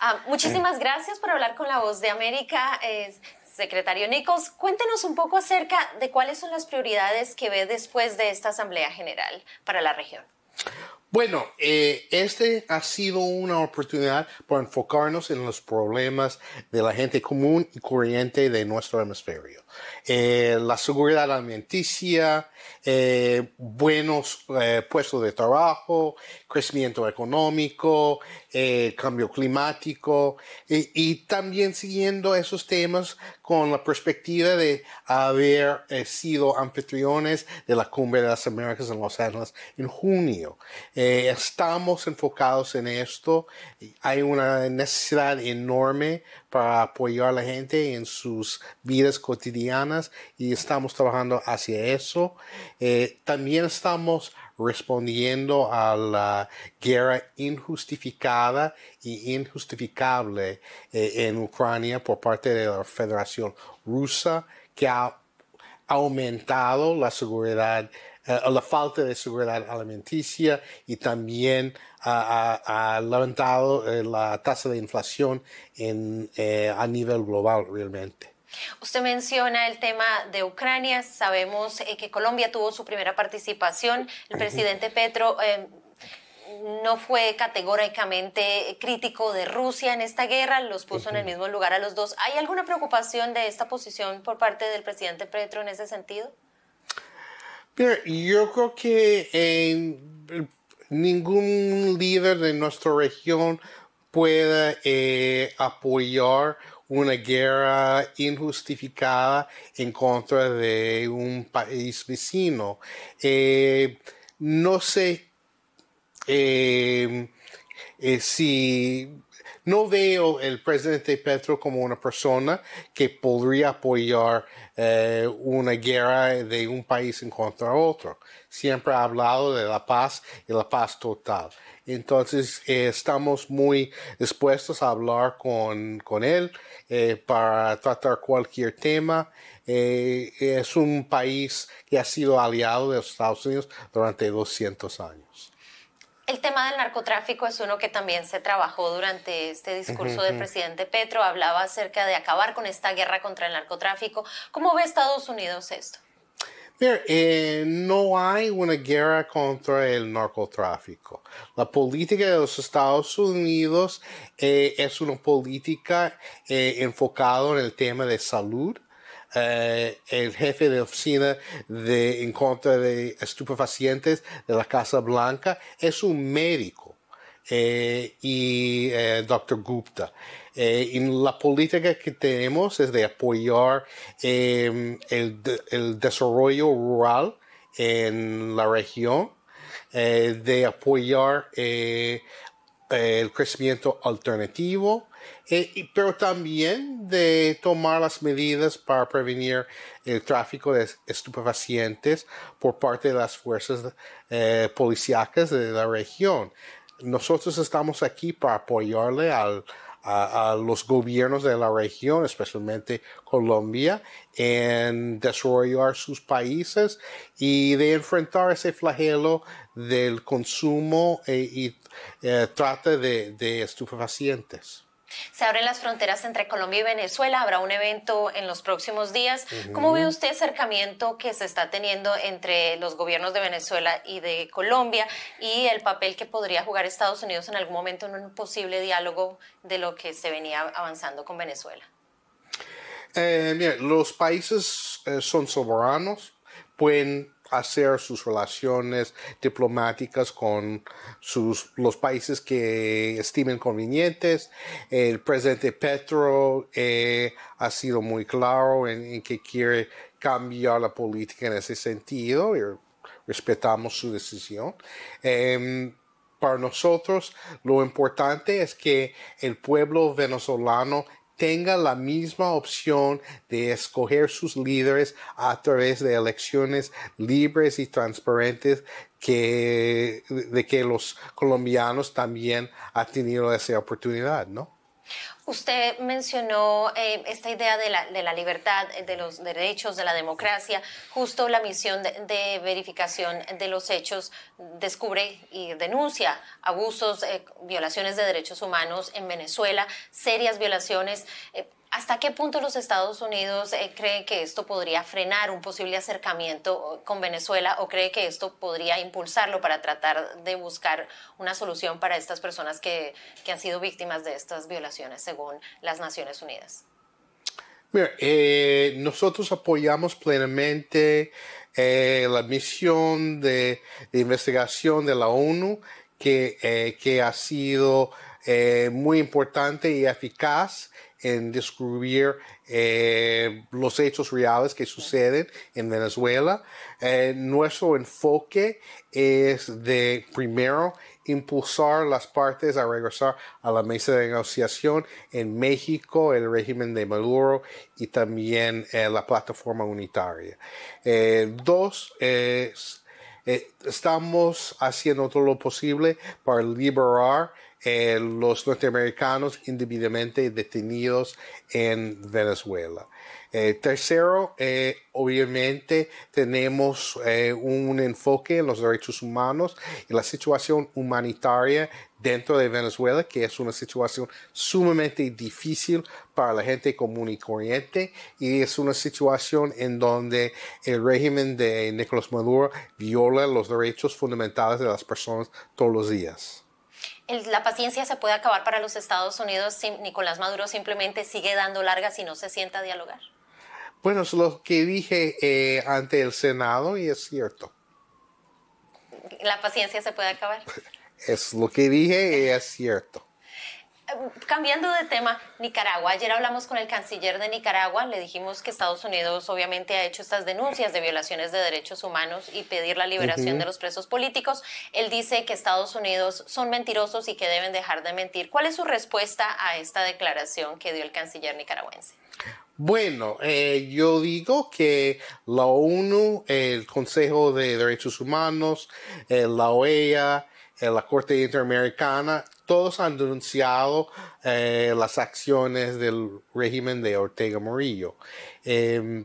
Ah, muchísimas gracias por hablar con la voz de América. secretario Nicos, cuéntenos un poco acerca de cuáles son las prioridades que ve después de esta Asamblea General para la región. Bueno, eh, este ha sido una oportunidad para enfocarnos en los problemas de la gente común y corriente de nuestro hemisferio. Eh, la seguridad alimenticia, eh, buenos puestos de trabajo, crecimiento económico, cambio climático y, también siguiendo esos temas con la perspectiva de haber eh, sido anfitriones de la Cumbre de las Américas en Los Ángeles en junio. Eh, estamos enfocados en esto. Hay una necesidad enorme para apoyar a la gente en sus vidas cotidianas y estamos trabajando hacia eso. Eh, también estamos respondiendo a la guerra injustificada e injustificable eh, en Ucrania por parte de la Federación Rusa, que ha aumentado la seguridad eh, la falta de seguridad alimenticia y también ha levantado eh, la tasa de inflación a nivel global realmente. Usted menciona el tema de Ucrania. Sabemos eh, que Colombia tuvo su primera participación. El presidente Petro em, no fue categóricamente crítico de Rusia en esta guerra, los puso en el mismo lugar a los dos. ¿Hay alguna preocupación de esta posición por parte del presidente Petro en ese sentido? yo creo que em, ningún líder de nuestra región pueda eh, apoyar una guerra injustificada en contra de un país vecino. Eh, no sé eh, eh, si no veo el presidente Petro como una persona que podría apoyar eh, una guerra de un país en contra otro. Siempre ha hablado de la paz y la paz total. Entonces eh, estamos muy dispuestos a hablar con, él eh, para tratar cualquier tema. es un país que ha sido aliado de los Estados Unidos durante 200 años. El tema del narcotráfico es uno que también se trabajó durante este discurso del presidente Petro. Hablaba acerca de acabar con esta guerra contra el narcotráfico. ¿Cómo ve Estados Unidos esto? Mira, eh, no hay una guerra contra el narcotráfico. La política de los Estados Unidos eh, es una política eh, enfocada en el tema de salud, eh, el jefe de oficina de, en contra de estupefacientes de la Casa Blanca, es un médico. Eh, y eh, doctor Gupta. la política que tenemos es de apoyar el, desarrollo rural en la región, de apoyar eh, el crecimiento alternativo, eh, pero también de tomar las medidas para prevenir el tráfico de estupefacientes por parte de las fuerzas eh, policíacas de la región. Nosotros estamos aquí para apoyarle al, a, los gobiernos de la región, especialmente Colombia, en desarrollar sus países y de enfrentar ese flagelo del consumo eh, y eh, trata de estupefacientes. Se abren las fronteras entre Colombia y Venezuela, habrá un evento en los próximos días. ¿Cómo ve usted el acercamiento que se está teniendo entre los gobiernos de Venezuela y de Colombia y el papel que podría jugar Estados Unidos en algún momento en un posible diálogo de lo que se venía avanzando con Venezuela? Eh, los países eh, son soberanos, pueden hacer sus relaciones diplomáticas con sus, los países que estimen convenientes. El presidente Petro eh, ha sido muy claro en, que quiere cambiar la política en ese sentido y respetamos su decisión. Em, para nosotros lo importante es que el pueblo venezolano tenga la misma opción de escoger sus líderes a través de elecciones libres y transparentes que de que los colombianos también han tenido esa oportunidad, ¿no? Usted mencionó eh, esta idea de la, libertad, eh, de los derechos, de la democracia. Justo la misión de, verificación de los hechos descubre y denuncia abusos, eh, violaciones de derechos humanos en Venezuela, serias violaciones. ¿Hasta qué punto los Estados Unidos eh, creen que esto podría frenar un posible acercamiento eh, con Venezuela o cree que esto podría impulsarlo para tratar de buscar una solución para estas personas que, han sido víctimas de estas violaciones según las Naciones Unidas? Eh, nosotros apoyamos plenamente la misión de, investigación de la ONU que, que ha sido muy importante y eficaz en describir eh, los hechos reales que suceden en Venezuela. Eh, nuestro enfoque es de primero impulsar las partes a regresar a la mesa de negociación en México, el régimen de Maduro y también eh, la plataforma unitaria. dos, estamos haciendo todo lo posible para liberar eh, los norteamericanos individualmente detenidos en Venezuela. Eh, tercero, eh, obviamente tenemos un enfoque en los derechos humanos y la situación humanitaria dentro de Venezuela, que es una situación sumamente difícil para la gente común y corriente, y es una situación en donde el régimen de Nicolás Maduro viola los derechos fundamentales de las personas todos los días la paciencia se puede acabar para los Estados Unidos si Nicolás Maduro simplemente sigue dando largas y no se sienta a dialogar? Bueno, es lo que dije eh, ante el Senado y es cierto. ¿La paciencia se puede acabar? Es lo que dije y es cierto cambiando de tema, Nicaragua. Ayer hablamos con el canciller de Nicaragua, le dijimos que Estados Unidos obviamente ha hecho estas denuncias de violaciones de derechos humanos y pedir la liberación de los presos políticos. Él dice que Estados Unidos son mentirosos y que deben dejar de mentir. ¿Cuál es su respuesta a esta declaración que dio el canciller nicaragüense? Bueno, eh, yo digo que la ONU, el Consejo de Derechos Humanos, eh, la OEA, la Corte Interamericana, todos han denunciado eh, las acciones del régimen de Ortega Murillo. Em,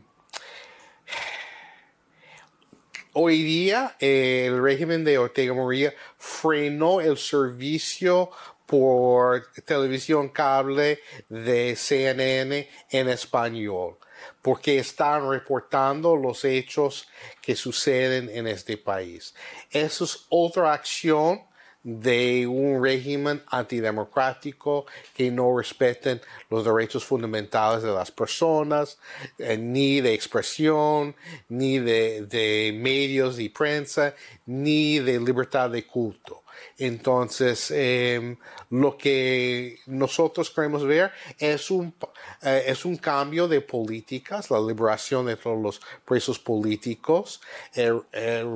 hoy día eh, el régimen de Ortega Murillo frenó el servicio por televisión cable de CNN en español porque están reportando los hechos que suceden en este país. Eso es otra acción de un régimen antidemocrático que no respeten los derechos fundamentales de las personas, eh, ni de expresión, ni de, medios y prensa, ni de libertad de culto. Entonces, em, lo que nosotros queremos ver es un, eh, es un cambio de políticas, la liberación de todos los presos políticos, el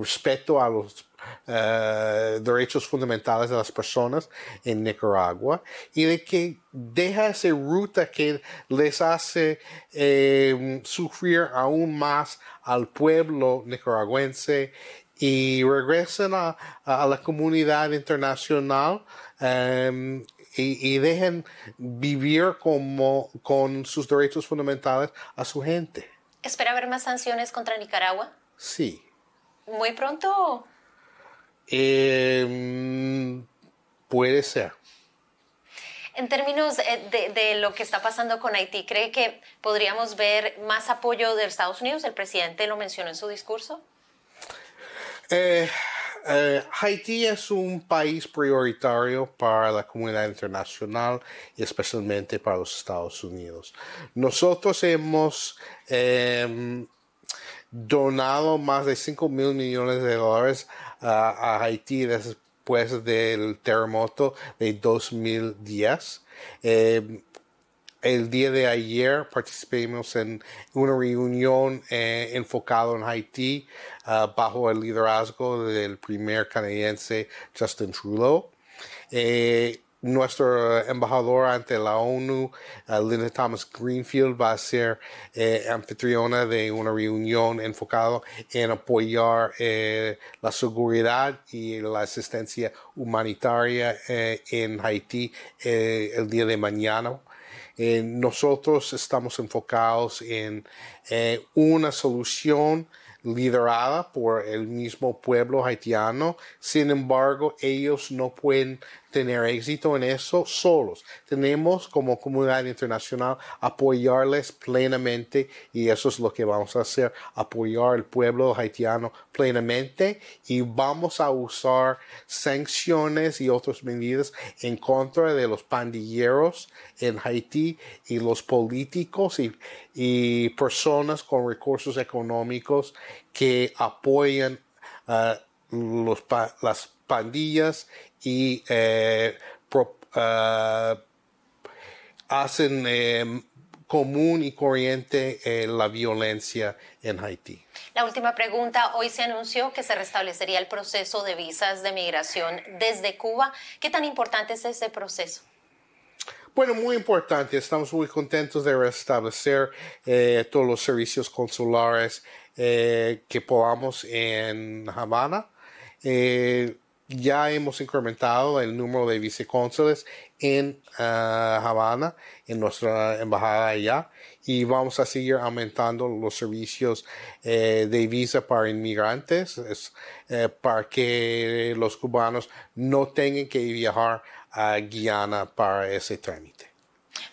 respeto a los eh, derechos fundamentales de las personas en Nicaragua y de que deja esa ruta que les hace em, sufrir aún más al pueblo nicaragüense y regresen a, la comunidad internacional em, y, dejen vivir como, con sus derechos fundamentales a su gente. ¿Espera haber más sanciones contra Nicaragua? Sí. ¿Muy pronto? Em, puede ser. En términos eh, de, lo que está pasando con Haití, ¿cree que podríamos ver más apoyo de Estados Unidos? El presidente lo mencionó en su discurso. Eh, eh, Haití es un país prioritario para la comunidad internacional y especialmente para los Estados Unidos. Nosotros hemos em, donado más de 5 mil millones de dólares a Haití después del terremoto de 2010. Eh, el día de ayer participamos en una reunión eh, enfocada en Haití ah, bajo el liderazgo del primer canadiense Justin Trudeau. Eh, nuestro eh, embajador ante la ONU, eh, Linda Thomas Greenfield, va a ser eh, anfitriona de una reunión enfocada en apoyar la seguridad y la asistencia humanitaria en Haití el día de mañana. nosotros estamos enfocados en una solución liderada por el mismo pueblo haitiano. Sin embargo, ellos no pueden tener éxito en eso solos. Tenemos como comunidad internacional apoyarles plenamente y eso es lo que vamos a hacer, apoyar al pueblo haitiano plenamente y vamos a usar sanciones y otras medidas en contra de los pandilleros en Haití y los políticos y, personas con recursos económicos que apoyan a ah, los, las pandillas y eh, ah, hacen em, común y corriente eh, la violencia en Haití. La última pregunta, hoy se anunció que se restablecería el proceso de visas de migración desde Cuba. ¿Qué tan importante es ese proceso? Bueno, muy importante. Estamos muy contentos de restablecer eh, todos los servicios consulares que podamos en Habana ya hemos incrementado el número de vicecónsules en ah, Havana, Habana, en nuestra embajada allá, y vamos a seguir aumentando los servicios eh, de visa para inmigrantes, eh, para que los cubanos no tengan que viajar a Guiana para ese trámite.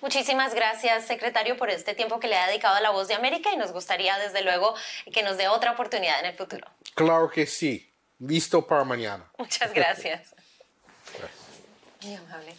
Muchísimas gracias, secretario, por este tiempo que le ha dedicado a La Voz de América y nos gustaría, desde luego, que nos dé otra oportunidad en el futuro. Claro que sí listo para mañana. Muchas gracias. gracias. Muy amable.